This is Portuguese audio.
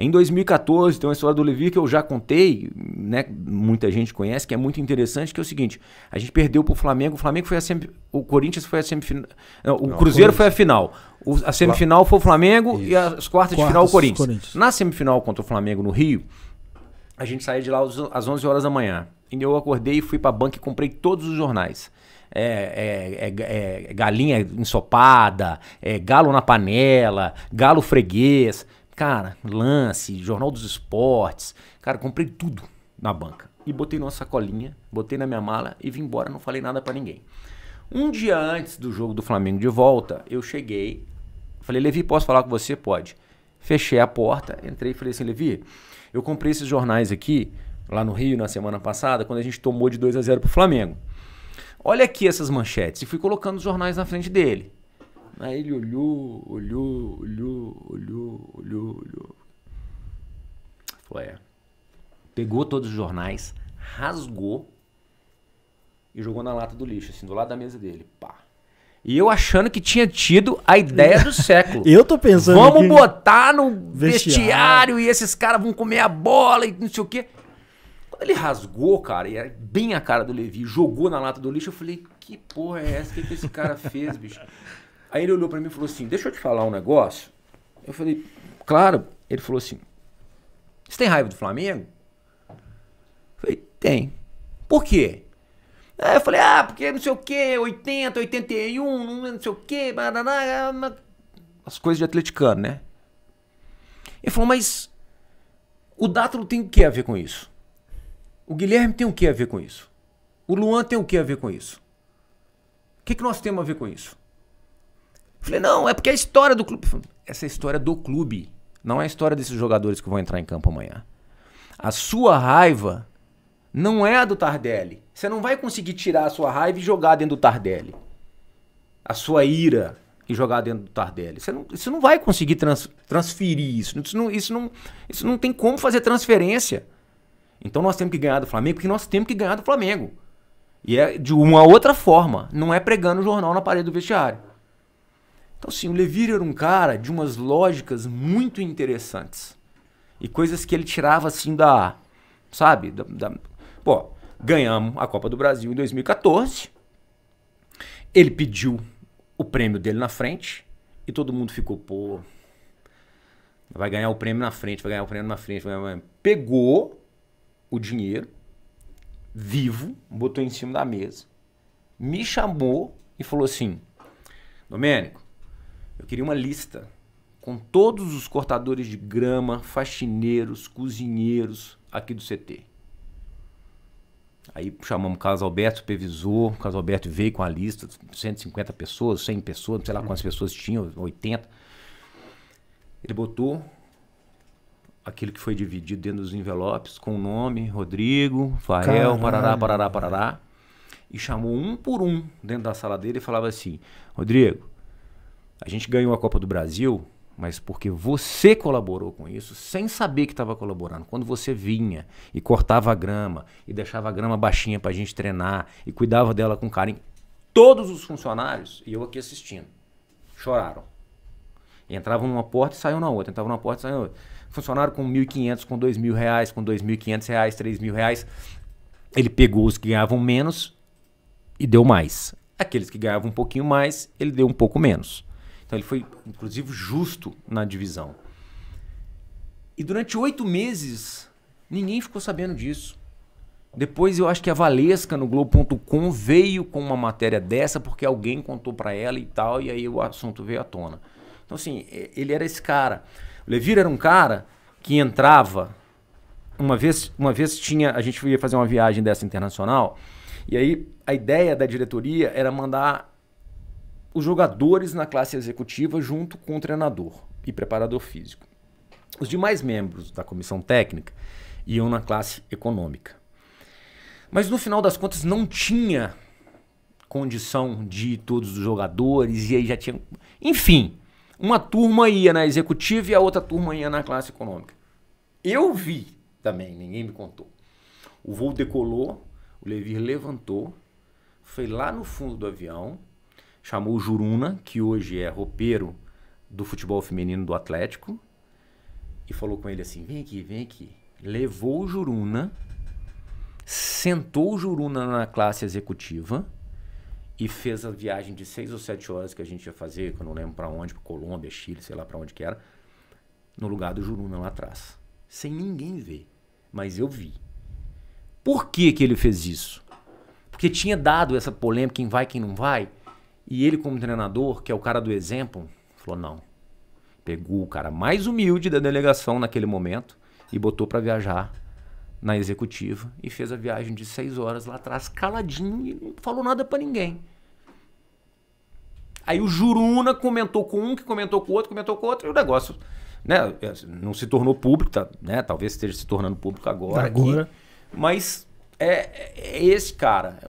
Em 2014, tem uma história do Levi que eu já contei, né? Muita gente conhece, que é muito interessante, que é o seguinte: a gente perdeu pro Flamengo, o Flamengo foi a semif... O Corinthians foi a semifinal. o não, Cruzeiro foi a final. O, a semifinal foi o Flamengo Isso. e as quartas, quartas de final o Corinthians. Corinthians. Na semifinal contra o Flamengo no Rio, a gente saía de lá às 11 horas da manhã. E eu acordei e fui pra banca e comprei todos os jornais. É, é, é, é galinha ensopada, é, galo na panela, galo freguês. Cara, lance, Jornal dos Esportes. Cara, comprei tudo na banca. E botei numa sacolinha, botei na minha mala e vim embora, não falei nada para ninguém. Um dia antes do jogo do Flamengo de volta, eu cheguei, falei, Levi, posso falar com você? Pode. Fechei a porta, entrei e falei assim, Levi, eu comprei esses jornais aqui, lá no Rio, na semana passada, quando a gente tomou de 2 a 0 pro Flamengo. Olha aqui essas manchetes. E fui colocando os jornais na frente dele. Aí ele olhou, olhou, olhou, olhou, olhou, olhou. Falou, é. Pegou todos os jornais, rasgou e jogou na lata do lixo, assim, do lado da mesa dele. Pá. E eu achando que tinha tido a ideia do século. eu tô pensando. Vamos que... botar no vestiário. vestiário. e esses caras vão comer a bola e não sei o quê. Quando ele rasgou, cara, e era é bem a cara do Levi, jogou na lata do lixo, eu falei: que porra é essa? O que, que esse cara fez, bicho? Aí ele olhou para mim e falou assim: Deixa eu te falar um negócio. Eu falei: Claro. Ele falou assim: Você tem raiva do Flamengo? Eu falei: Tem. Por quê? Aí eu falei: Ah, porque não sei o quê, 80, 81, não sei o quê, baraná, as coisas de atleticano, né? Ele falou: Mas o Dátulo tem o que a ver com isso? O Guilherme tem o que a ver com isso? O Luan tem o que a ver com isso? O que, que nós temos a ver com isso? Falei, não, é porque é a história do clube. Essa é a história do clube. Não é a história desses jogadores que vão entrar em campo amanhã. A sua raiva não é a do Tardelli. Você não vai conseguir tirar a sua raiva e jogar dentro do Tardelli. A sua ira e jogar dentro do Tardelli. Você não, você não vai conseguir trans, transferir isso. Isso não, isso, não, isso não tem como fazer transferência. Então nós temos que ganhar do Flamengo porque nós temos que ganhar do Flamengo. E é de uma outra forma. Não é pregando o jornal na parede do vestiário. Então, sim, o Levir era um cara de umas lógicas muito interessantes. E coisas que ele tirava assim da. Sabe? Da, da... Pô, ganhamos a Copa do Brasil em 2014. Ele pediu o prêmio dele na frente. E todo mundo ficou, pô. Vai ganhar o prêmio na frente, vai ganhar o prêmio na frente. Ganhar... Pegou o dinheiro, vivo, botou em cima da mesa, me chamou e falou assim: Domênico, eu queria uma lista com todos os cortadores de grama, faxineiros, cozinheiros aqui do CT. Aí chamamos o Carlos Alberto, supervisor. O Carlos Alberto veio com a lista, 150 pessoas, 100 pessoas, não sei lá quantas pessoas tinham, 80. Ele botou aquilo que foi dividido dentro dos envelopes com o nome, Rodrigo, Fael, Parará, Parará, Parará. E chamou um por um dentro da sala dele e falava assim: Rodrigo, a gente ganhou a Copa do Brasil, mas porque você colaborou com isso sem saber que estava colaborando. Quando você vinha e cortava a grama e deixava a grama baixinha para a gente treinar e cuidava dela com carinho, todos os funcionários, e eu aqui assistindo, choraram. Entravam numa porta e saiam na outra, entravam numa porta e saiam na outra. Funcionário com 1.500, com 2.000 reais, com 2.500 reais, 3.000 reais. Ele pegou os que ganhavam menos e deu mais. Aqueles que ganhavam um pouquinho mais, ele deu um pouco menos. Então ele foi, inclusive, justo na divisão. E durante oito meses, ninguém ficou sabendo disso. Depois eu acho que a Valesca no Globo.com veio com uma matéria dessa porque alguém contou para ela e tal, e aí o assunto veio à tona. Então, assim, ele era esse cara. O Levir era um cara que entrava. Uma vez, uma vez tinha. A gente ia fazer uma viagem dessa internacional, e aí a ideia da diretoria era mandar os jogadores na classe executiva junto com o treinador e preparador físico. Os demais membros da comissão técnica iam na classe econômica. Mas no final das contas não tinha condição de todos os jogadores e aí já tinha, enfim, uma turma ia na executiva e a outra turma ia na classe econômica. Eu vi também, ninguém me contou. O voo decolou, o levi levantou, foi lá no fundo do avião, chamou o Juruna, que hoje é roupeiro do futebol feminino do Atlético, e falou com ele assim: vem aqui, vem aqui. Levou o Juruna, sentou o Juruna na classe executiva e fez a viagem de seis ou sete horas que a gente ia fazer, que eu não lembro para onde, para Colômbia, Chile, sei lá para onde que era, no lugar do Juruna lá atrás. Sem ninguém ver, mas eu vi. Por que que ele fez isso? Porque tinha dado essa polêmica, quem vai, quem não vai, e ele, como treinador, que é o cara do exemplo, falou: não. Pegou o cara mais humilde da delegação naquele momento e botou para viajar na executiva e fez a viagem de seis horas lá atrás, caladinho e não falou nada para ninguém. Aí o Juruna comentou com um, que comentou com o outro, comentou com o outro, e o negócio né, não se tornou público, tá, né, talvez esteja se tornando público agora. Agora. Aqui, mas é, é esse cara,